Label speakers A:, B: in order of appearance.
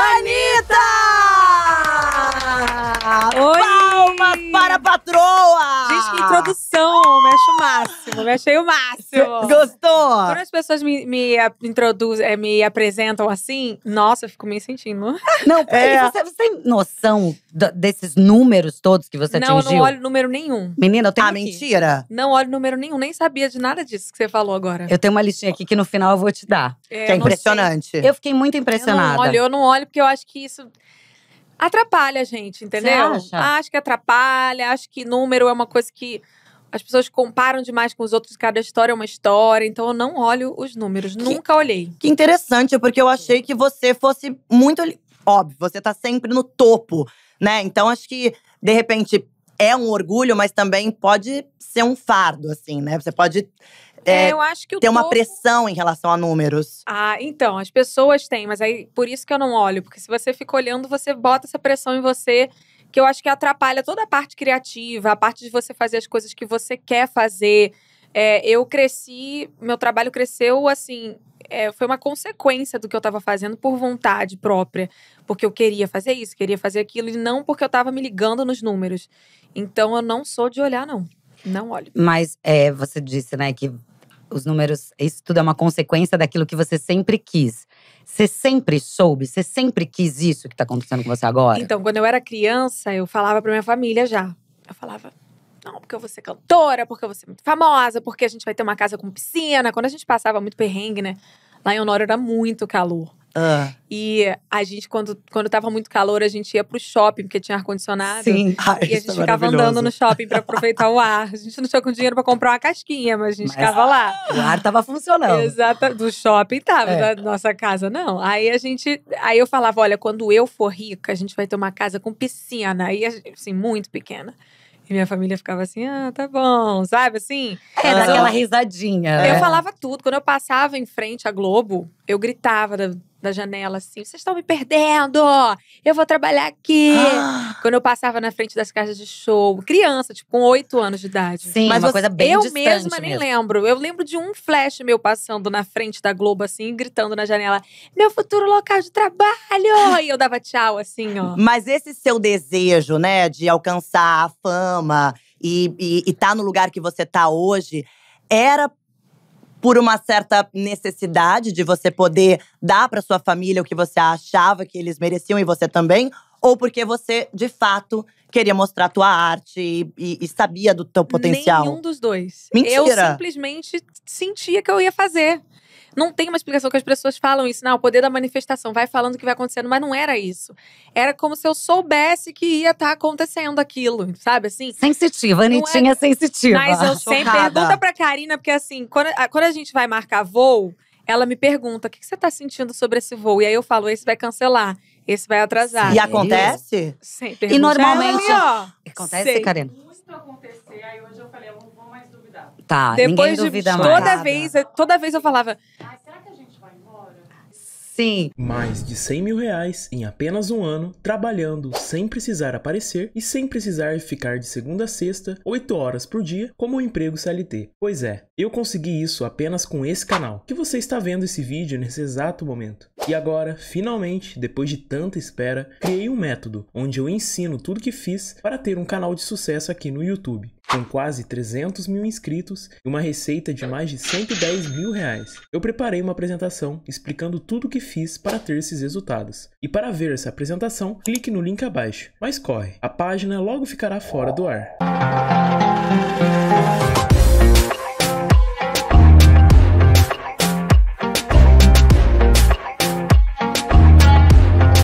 A: Anitta! Oi! Palmas para a patroa! Gente, que introdução, né? máximo, me achei o máximo. Gostou? Quando as pessoas me, me introduzem, eh, me apresentam assim, nossa, eu fico me sentindo.
B: Não, é. você, você tem noção desses números todos que você não, atingiu? Não, eu não olho
A: número nenhum.
B: Menina, eu tenho Ah, aqui. mentira.
A: Não olho número nenhum, nem sabia de nada disso que você falou agora. Eu
B: tenho uma listinha aqui que no final eu vou te dar. É, que é impressionante. Eu fiquei muito impressionada. Eu não olho, eu não
A: olho porque eu acho que isso atrapalha a gente, entendeu? Acho que atrapalha, acho que número é uma coisa que as pessoas comparam demais com os outros, cada história é uma história, então eu não olho os números, que, nunca olhei. Que interessante,
B: porque eu achei que você fosse muito. Óbvio, você tá sempre no topo, né? Então acho que, de repente, é um orgulho, mas também pode ser um fardo, assim, né? Você pode. É, é, eu acho que ter uma pressão em relação a números.
A: Ah, então, as pessoas têm, mas aí por isso que eu não olho, porque se você fica olhando, você bota essa pressão em você que eu acho que atrapalha toda a parte criativa, a parte de você fazer as coisas que você quer fazer. É, eu cresci, meu trabalho cresceu assim. É, foi uma consequência do que eu estava fazendo por vontade própria, porque eu queria fazer isso, queria fazer aquilo, e não porque eu estava me ligando nos números. Então eu não sou de olhar, não. Não olho.
B: Mas é, você disse, né, que os números, isso tudo é uma consequência daquilo que você sempre quis. Você sempre soube? Você sempre quis isso que tá acontecendo com você agora? Então,
A: quando eu era criança, eu falava pra minha família já. Eu falava, não, porque eu vou ser cantora, porque eu vou ser muito famosa, porque a gente vai ter uma casa com piscina. Quando a gente passava muito perrengue, né? Lá em Honório era muito calor. Ah. E a gente, quando, quando tava muito calor, a gente ia pro shopping, porque tinha ar-condicionado. Sim. Ah, e a ah, gente é ficava andando no shopping para aproveitar o ar. A gente não tinha com dinheiro para comprar uma casquinha, mas a gente mas ficava lá. O ar tava funcionando. Exato. Do shopping tava, é. da nossa casa, não. Aí a gente. Aí eu falava: olha, quando eu for rica, a gente vai ter uma casa com piscina. Aí, assim, muito pequena. E minha família ficava assim, ah, tá bom, sabe assim? É, daquela então, risadinha. Eu é. falava tudo. Quando eu passava em frente à Globo, eu gritava da janela assim: vocês estão me perdendo! Eu vou trabalhar aqui! Ah! Quando eu passava na frente das casas de show, criança, tipo, com oito anos de idade. Sim, Mas uma você, coisa bem Eu mesma nem mesmo. lembro. Eu lembro de um flash meu passando na frente da Globo, assim, gritando na janela: meu futuro local de trabalho! E eu dava tchau, assim, ó.
B: Mas esse seu desejo, né, de alcançar a fama e, e, e tá no lugar que você tá hoje era por uma certa necessidade de você poder dar para sua família o que você achava que eles mereciam e você também, ou porque você de fato queria mostrar a tua arte e, e, e, sabia do teu potencial? Nenhum dos dois. Mentira. Eu
A: simplesmente sentia que eu ia fazer. Não tem uma explicação que as pessoas falam isso, não, o poder da manifestação, vai falando o que vai acontecendo, mas não era isso. Era como se eu soubesse que ia estar tá acontecendo aquilo, sabe assim? Sensitiva, Anitinha é... sensitiva. Mas eu sempre pergunto pra Karina, porque assim, quando a, ah, quando a gente vai marcar voo, ela me pergunta: o que, que você tá sentindo sobre esse voo? E aí eu falo: esse vai cancelar esse vai atrasar. E acontece? Sempre. E normalmente. Ela ali, ó, acontece, Sei. Karina? Muito acontecer, aí hoje
C: eu falei, eu não vou mais duvidar. Tá, Depois ninguém de, Toda
A: vez, toda vez eu falava,
C: mais de 100 mil reais em apenas um ano, trabalhando sem precisar aparecer e sem precisar ficar de segunda a sexta, 8 horas por dia, como um emprego CLT. Pois é, eu consegui isso apenas com esse canal, que você está vendo esse vídeo nesse exato momento. E agora, finalmente, depois de tanta espera, criei um método onde eu ensino tudo que fiz para ter um canal de sucesso aqui no YouTube com quase 300 mil inscritos e uma receita de mais de 110 mil reais. Eu preparei uma apresentação explicando tudo o que fiz para ter esses resultados. E para ver essa apresentação, clique no link abaixo. Mas corre, a página logo ficará fora do ar.